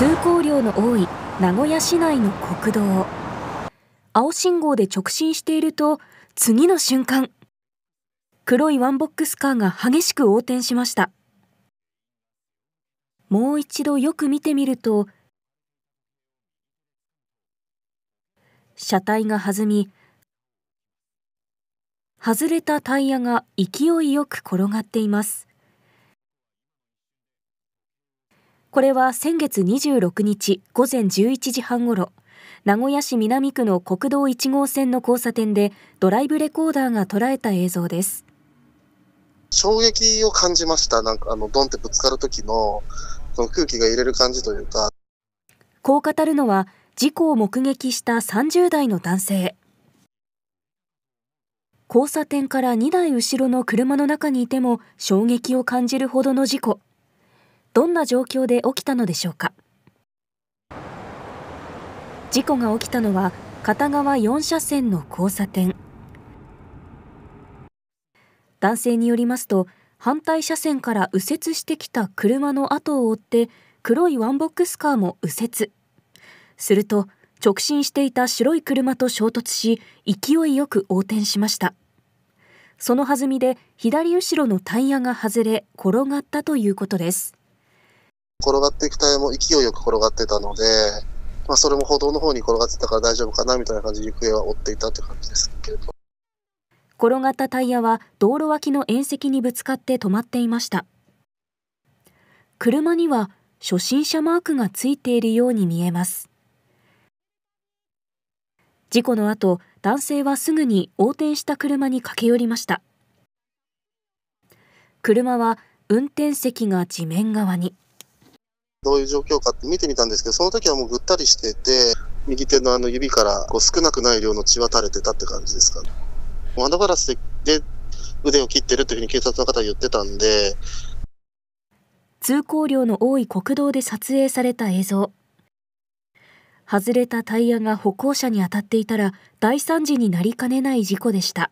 通行量の多い名古屋市内の国道青信号で直進していると次の瞬間黒いワンボックスカーが激しく横転しましたもう一度よく見てみると車体が弾み外れたタイヤが勢いよく転がっていますこれは先月26日午前11時半ごろ、名古屋市南区の国道1号線の交差点でドライブレコーダーが捉えた映像です。衝撃を感じました。なんかあの、ドンってぶつかる時の、その空気が入れる感じというか。こう語るのは、事故を目撃した30代の男性。交差点から2台後ろの車の中にいても衝撃を感じるほどの事故。どんな状況で起きたのでしょうか事故が起きたのは片側4車線の交差点男性によりますと反対車線から右折してきた車の後を追って黒いワンボックスカーも右折すると直進していた白い車と衝突し勢いよく横転しましたその弾みで左後ろのタイヤが外れ転がったということです転がっていくタイヤも勢いよく転がってたので、まあ、それも歩道の方に転がってたから大丈夫かなみたいな感じで行方は追っていたという感じですけど転がったタイヤは道路脇の縁石にぶつかって止まっていました車には初心者マークがついているように見えます事故の後男性はすぐに横転した車に駆け寄りました車は運転席が地面側に。どういう状況かって見てみたんですけど、その時はもうぐったりしてて、右手のあの指からこう少なくない量の血は垂れてたって感じですかね。窓ガラスで腕を切ってるというふうに警察の方は言ってたんで。通行量の多い国道で撮影された映像。外れたタイヤが歩行者に当たっていたら大惨事になりかねない事故でした。